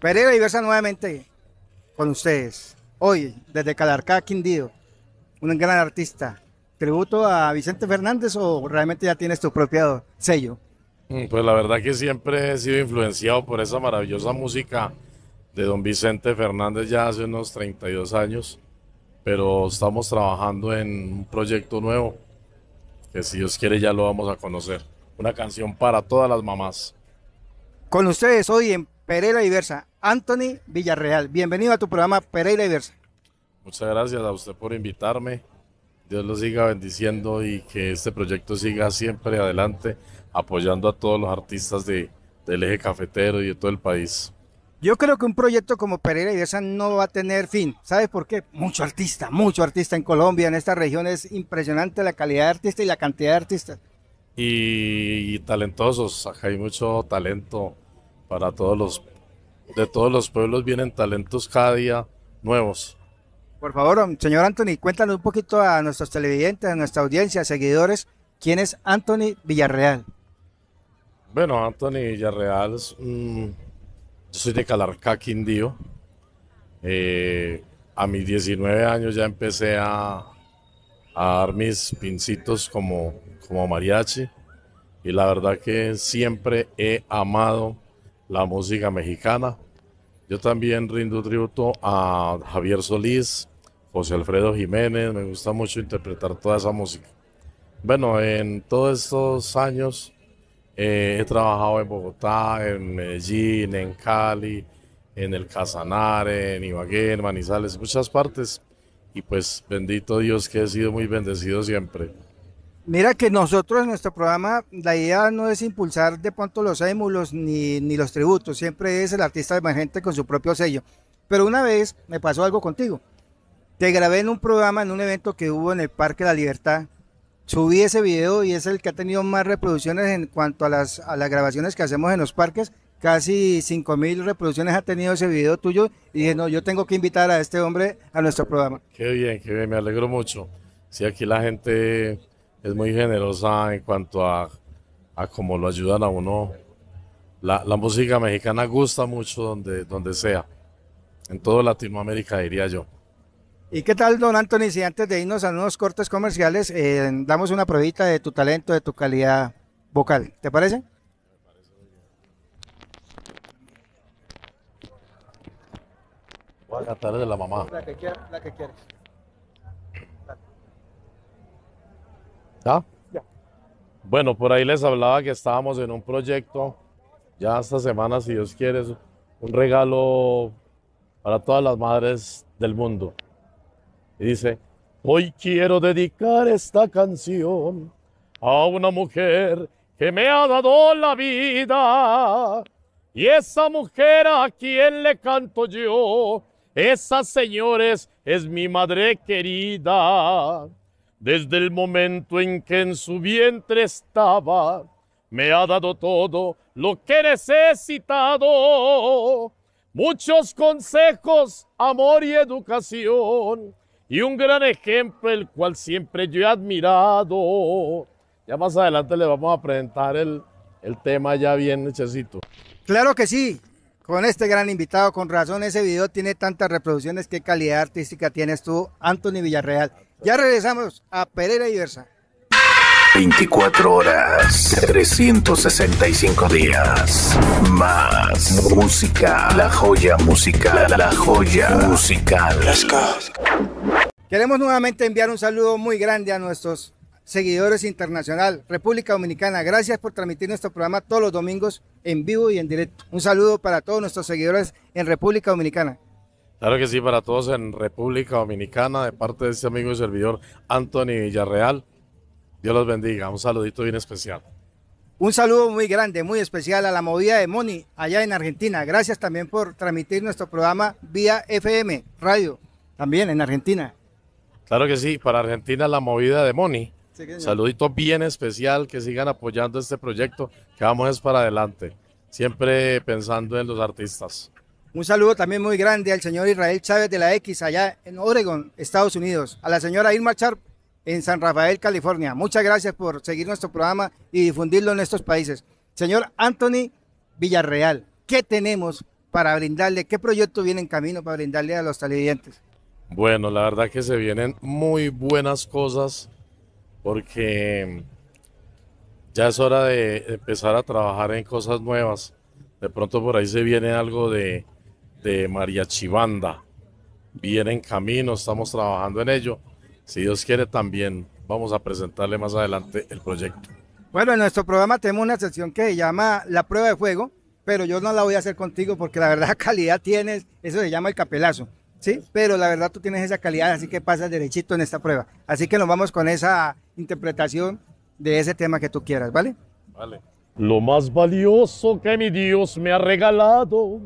Pereira Diversa nuevamente con ustedes. Hoy, desde Calarcá, Quindío, un gran artista. ¿Tributo a Vicente Fernández o realmente ya tienes tu propio sello? Mm, pues la verdad que siempre he sido influenciado por esa maravillosa música de don Vicente Fernández ya hace unos 32 años, pero estamos trabajando en un proyecto nuevo que si Dios quiere ya lo vamos a conocer. Una canción para todas las mamás. Con ustedes hoy en Pereira Diversa, Anthony Villarreal. Bienvenido a tu programa Pereira Diversa. Muchas gracias a usted por invitarme. Dios lo siga bendiciendo y que este proyecto siga siempre adelante, apoyando a todos los artistas de, del eje cafetero y de todo el país. Yo creo que un proyecto como Pereira Diversa no va a tener fin. ¿Sabes por qué? Mucho artista, mucho artista en Colombia, en esta región es impresionante la calidad de artista y la cantidad de artistas. Y, y talentosos, acá hay mucho talento para todos los, de todos los pueblos vienen talentos cada día nuevos. Por favor, um, señor Anthony, cuéntanos un poquito a nuestros televidentes, a nuestra audiencia, seguidores, quién es Anthony Villarreal. Bueno, Anthony Villarreal Yo soy de Calarcá, Quindío. Eh, a mis 19 años ya empecé a, dar mis pincitos como, como mariachi y la verdad que siempre he amado la música mexicana. Yo también rindo tributo a Javier Solís, José Alfredo Jiménez, me gusta mucho interpretar toda esa música. Bueno, en todos estos años eh, he trabajado en Bogotá, en Medellín, en Cali, en el Casanare, en Ibagué, en Manizales, muchas partes. Y pues bendito Dios que he sido muy bendecido siempre. Mira que nosotros nuestro programa la idea no es impulsar de pronto los émulos ni, ni los tributos, siempre es el artista emergente con su propio sello. Pero una vez me pasó algo contigo. Te grabé en un programa, en un evento que hubo en el Parque La Libertad. Subí ese video y es el que ha tenido más reproducciones en cuanto a las, las grabaciones que hacemos en los parques. Casi 5.000 reproducciones ha tenido ese video tuyo y dije, no, yo tengo que invitar a este hombre a nuestro programa. Qué bien, qué bien, me alegro mucho. si aquí la gente es muy generosa en cuanto a, a cómo lo ayudan a uno. La, música mexicana gusta mucho donde, donde sea, en toda Latinoamérica diría yo. ¿Y qué tal, don antonio Si antes de irnos a unos cortes comerciales, eh, damos una probita de tu talento, de tu calidad vocal, ¿te parece? Voy a cantar de la mamá. la que ¿Ah? ¿Ya? Bueno, por ahí les hablaba que estábamos en un proyecto, ya esta semana, si Dios quiere, un regalo para todas las madres del mundo. Y dice, hoy quiero dedicar esta canción a una mujer que me ha dado la vida. Y esa mujer a quien le canto yo, esa señores es mi madre querida. Desde el momento en que en su vientre estaba, me ha dado todo lo que he necesitado. Muchos consejos, amor y educación, y un gran ejemplo el cual siempre yo he admirado. Ya más adelante le vamos a presentar el, el tema ya bien necesito. Claro que sí, con este gran invitado, con razón ese video tiene tantas reproducciones. ¿Qué calidad artística tienes tú, Anthony Villarreal? Ya regresamos a Pereira Diversa. 24 horas, 365 días, más música, la joya musical, la joya musical. Queremos nuevamente enviar un saludo muy grande a nuestros seguidores internacional, República Dominicana. Gracias por transmitir nuestro programa todos los domingos en vivo y en directo. Un saludo para todos nuestros seguidores en República Dominicana. Claro que sí, para todos en República Dominicana, de parte de este amigo y servidor Anthony Villarreal. Dios los bendiga, un saludito bien especial. Un saludo muy grande, muy especial a la movida de Moni allá en Argentina. Gracias también por transmitir nuestro programa vía FM, radio, también en Argentina. Claro que sí, para Argentina la movida de Moni. saludito bien especial, que sigan apoyando este proyecto, que vamos es para adelante, siempre pensando en los artistas. Un saludo también muy grande al señor Israel Chávez de la X allá en Oregon, Estados Unidos. A la señora Irma Sharp en San Rafael, California. Muchas gracias por seguir nuestro programa y difundirlo en estos países. Señor Anthony Villarreal, ¿qué tenemos para brindarle? ¿Qué proyecto viene en camino para brindarle a los televidentes? Bueno, la verdad que se vienen muy buenas cosas porque ya es hora de empezar a trabajar en cosas nuevas. De pronto por ahí se viene algo de de María Chivanda Viene en camino, estamos trabajando en ello. Si Dios quiere también vamos a presentarle más adelante el proyecto. Bueno, en nuestro programa tenemos una sección que se llama La prueba de fuego, pero yo no la voy a hacer contigo porque la verdad calidad tienes, eso se llama el capelazo, ¿sí? Pero la verdad tú tienes esa calidad, así que pasas derechito en esta prueba. Así que nos vamos con esa interpretación de ese tema que tú quieras, ¿vale? Vale. Lo más valioso que mi Dios me ha regalado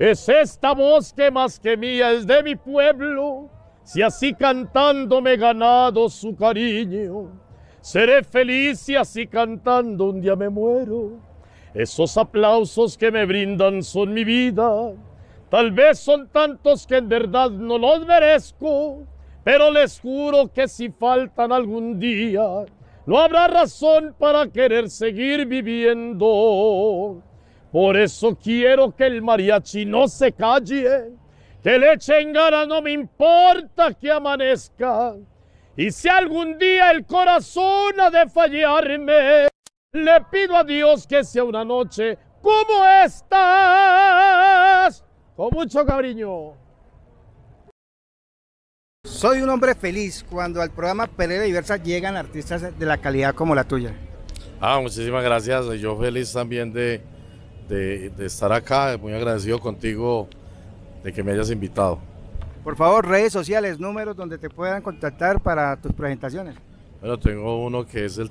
es esta voz que más que mía es de mi pueblo, si así cantando me he ganado su cariño. Seré feliz si así cantando un día me muero. Esos aplausos que me brindan son mi vida. Tal vez son tantos que en verdad no los merezco, pero les juro que si faltan algún día, no habrá razón para querer seguir viviendo. Por eso quiero que el mariachi no se calle, que le echen gana no me importa que amanezca. Y si algún día el corazón ha de fallarme, le pido a Dios que sea una noche como esta Con mucho cariño. Soy un hombre feliz cuando al programa Pereira Diversa llegan artistas de la calidad como la tuya. Ah, muchísimas gracias. Yo feliz también de de, estar acá, muy agradecido contigo de que me hayas invitado. Por favor, redes sociales, números donde te puedan contactar para tus presentaciones. Bueno, tengo uno que es el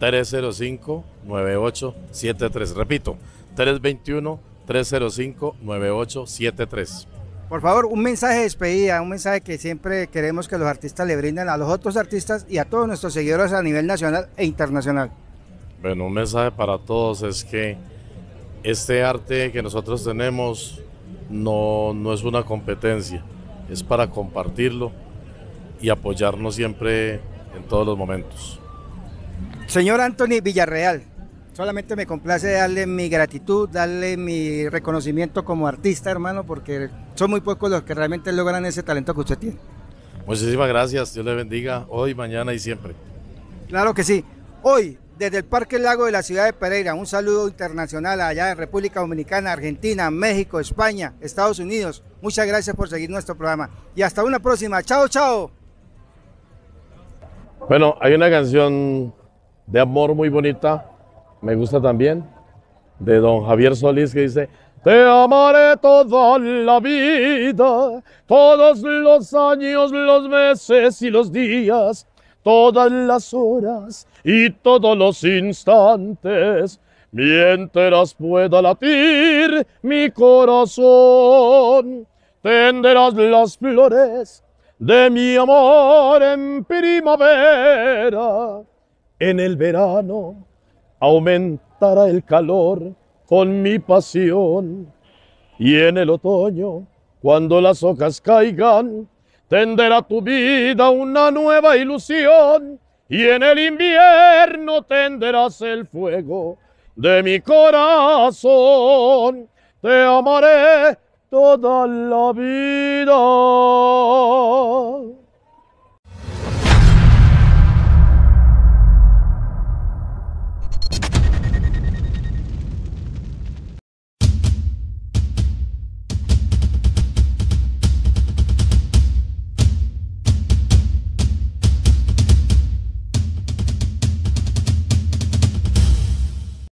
321-305-9873. Repito, 321-305-9873. Por favor, un mensaje de despedida, un mensaje que siempre queremos que los artistas le brinden a los otros artistas y a todos nuestros seguidores a nivel nacional e internacional. Bueno, un mensaje para todos es que este arte que nosotros tenemos no, no es una competencia, es para compartirlo y apoyarnos siempre en todos los momentos. Señor Anthony Villarreal, solamente me complace darle mi gratitud, darle mi reconocimiento como artista, hermano, porque son muy pocos los que realmente logran ese talento que usted tiene. Muchísimas gracias, Dios le bendiga hoy, mañana y siempre. Claro que sí. Hoy, desde el Parque Lago de la ciudad de Pereira. Un saludo internacional allá en República Dominicana, Argentina, México, España, Estados Unidos. Muchas gracias por seguir nuestro programa y hasta una próxima. Chao, chao. Bueno, hay una canción de amor muy bonita, me gusta también, de don Javier Solís que dice, te amaré toda la vida, todos los años, los meses y los días todas las horas y todos los instantes, mientras pueda latir mi corazón, tenderás las flores de mi amor en primavera. En el verano aumentará el calor con mi pasión y en el otoño, cuando las hojas caigan, tenderá tu vida una nueva ilusión y en el invierno tenderás el fuego de mi corazón. Te amaré toda la vida.